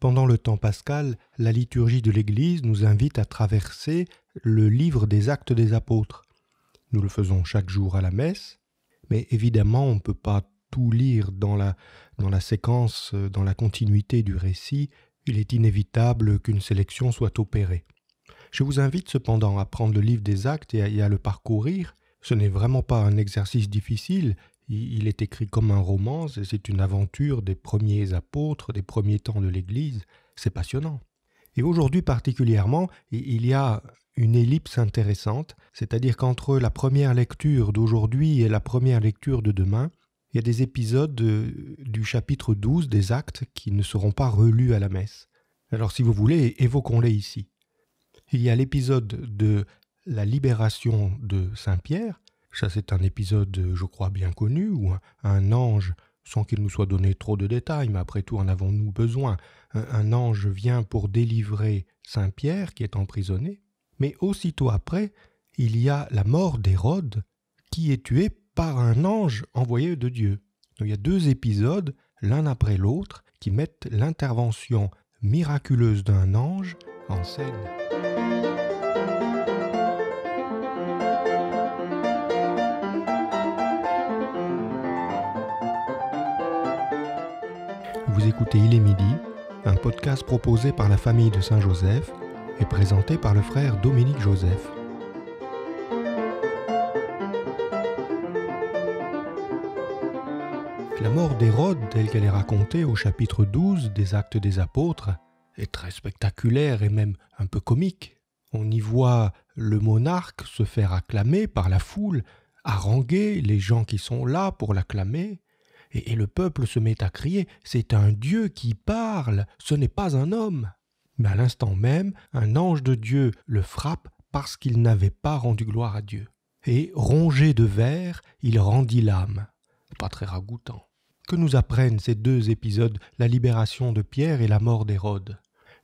Pendant le temps pascal, la liturgie de l'Église nous invite à traverser le livre des actes des apôtres. Nous le faisons chaque jour à la messe, mais évidemment on ne peut pas tout lire dans la, séquence, euh, dans la continuité du récit, il est inévitable qu'une sélection soit opérée. Je vous invite cependant à prendre le livre des actes et à le parcourir. Ce n'est vraiment pas un exercice difficile, il est écrit comme un roman, c'est une aventure des premiers apôtres, des premiers temps de l'Église. C'est passionnant. Et aujourd'hui particulièrement, il y a une ellipse intéressante, c'est-à-dire qu'entre la première lecture d'aujourd'hui et la première lecture de demain, il y a des épisodes du chapitre 12 des actes qui ne seront pas relus à la messe. Alors si vous voulez, évoquons-les ici. Il y a l'épisode de la libération de Saint-Pierre, ça, c'est un épisode, euh, je crois, bien connu, où un ange, sans qu'il nous soit donné trop de détails, mais après tout, en avons-nous besoin un, ange vient pour délivrer Saint Pierre, qui est emprisonné, mais aussitôt après, il y a la mort d'Hérode, qui est tué par un ange envoyé de Dieu. il y a deux épisodes, l'un après l'autre, qui mettent l'intervention miraculeuse d'un ange en scène. Vous écoutez Il est midi, un podcast proposé par la famille de Saint-Joseph et présenté par le frère Dominique Joseph. La mort d'Hérode, telle qu'elle est racontée au chapitre 12 des Actes des Apôtres, est très spectaculaire et même un peu comique. On y voit le monarque se faire acclamer par la foule, haranguer les gens qui sont là pour l'acclamer, et, le peuple se met à crier C'est un Dieu qui parle, ce n'est pas un homme. Mais à l'instant même, un ange de Dieu le frappe parce qu'il n'avait pas rendu gloire à Dieu. Et, rongé de verre, il rendit l'âme. Pas très ragoûtant. Que nous apprennent ces deux épisodes, la libération de Pierre et la mort d'Hérode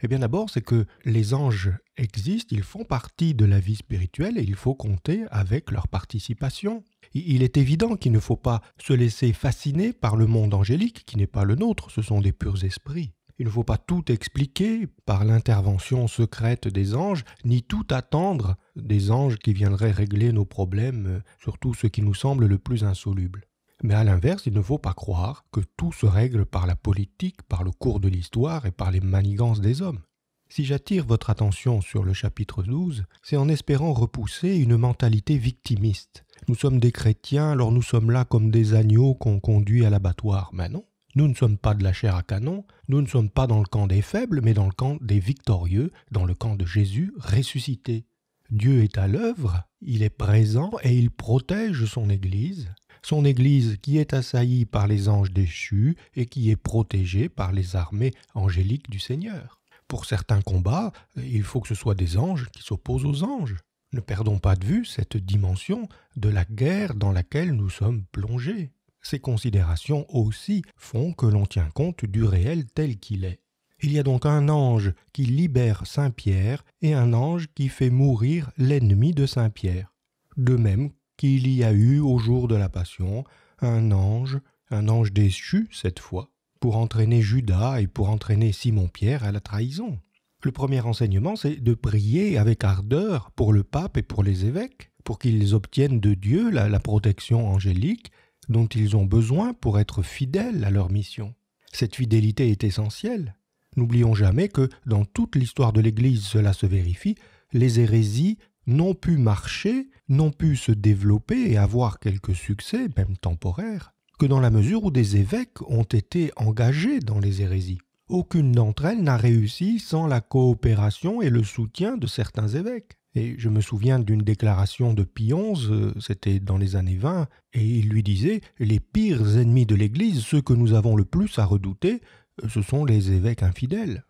eh bien d'abord, c'est que les anges existent, ils font partie de la vie spirituelle et il faut compter avec leur participation. Il est évident qu'il ne faut pas se laisser fasciner par le monde angélique qui n'est pas le nôtre, ce sont des purs esprits. Il ne faut pas tout expliquer par l'intervention secrète des anges, ni tout attendre des anges qui viendraient régler nos problèmes, euh, surtout ce qui nous semble le plus insoluble. Mais à l'inverse, il ne faut pas croire que tout se règle par la politique, par le cours de l'histoire et par les manigances des hommes. Si j'attire votre attention sur le chapitre 12, c'est en espérant repousser une mentalité victimiste. Nous sommes des chrétiens, alors nous sommes là comme des agneaux qu'on conduit à l'abattoir. Mais non, nous ne sommes pas de la chair à canon, nous ne sommes pas dans le camp des faibles, mais dans le camp des victorieux, dans le camp de Jésus ressuscité. Dieu est à l'œuvre, il est présent et il protège son Église, son Église qui est assaillie par les anges déchus et qui est protégée par les armées angéliques du Seigneur. Pour certains combats, il faut que ce soit des anges qui s'opposent aux anges. Ne perdons pas de vue cette dimension de la guerre dans laquelle nous sommes plongés. Ces considérations aussi font que l'on tient compte du réel tel qu'il est. Il y a donc un ange qui libère Saint Pierre et un ange qui fait mourir l'ennemi de Saint Pierre. De même qu'il y a eu au jour de la Passion un ange, un ange déchu cette fois, pour entraîner Judas et pour entraîner Simon-Pierre à la trahison. Le premier enseignement, c'est de prier avec ardeur pour le pape et pour les évêques, pour qu'ils obtiennent de Dieu la protection angélique dont ils ont besoin pour être fidèles à leur mission. Cette fidélité est essentielle. N'oublions jamais que, dans toute l'histoire de l'Église, cela se vérifie, les hérésies n'ont pu marcher, n'ont pu se développer et avoir quelques succès, même temporaires, que dans la mesure où des évêques ont été engagés dans les hérésies. Aucune d'entre elles n'a réussi sans la coopération et le soutien de certains évêques. Et je me souviens d'une déclaration de Pie euh, c'était dans les années 20, et il lui disait Les pires ennemis de l'Église, ceux que nous avons le plus à redouter, euh, ce sont les évêques infidèles.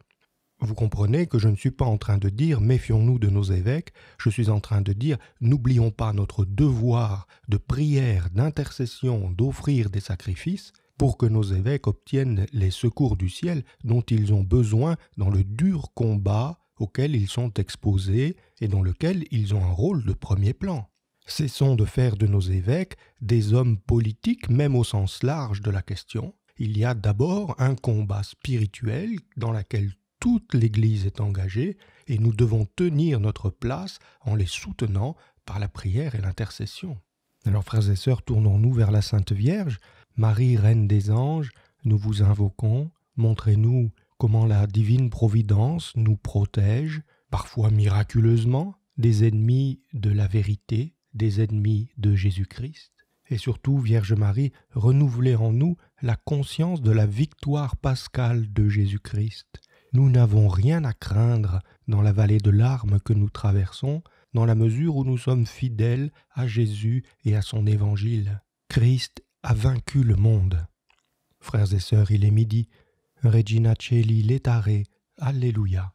Vous comprenez que je ne suis pas en train de dire méfions-nous de nos évêques, je suis en train de dire n'oublions pas notre devoir de prière, d'intercession, d'offrir des sacrifices pour que nos évêques obtiennent les secours du ciel dont ils ont besoin dans le dur combat auquel ils sont exposés et dans lequel ils ont un rôle de premier plan. Cessons de faire de nos évêques des hommes politiques même au sens large de la question. Il y a d'abord un combat spirituel dans lequel toute l'Église est engagée et nous devons tenir notre place en les soutenant par la prière et l'intercession. Alors frères et sœurs, tournons-nous vers la Sainte Vierge. Marie, Reine des anges, nous vous invoquons, montrez-nous comment la divine providence nous protège, parfois miraculeusement, des ennemis de la vérité, des ennemis de Jésus-Christ. Et surtout, Vierge Marie, renouvelez en nous la conscience de la victoire pascale de Jésus-Christ. Nous n'avons rien à craindre dans la vallée de larmes que nous traversons, dans la mesure où nous sommes fidèles à Jésus et à son Évangile. Christ a vaincu le monde. Frères et sœurs, il est midi. Regina Celi, l'étaré. Alléluia.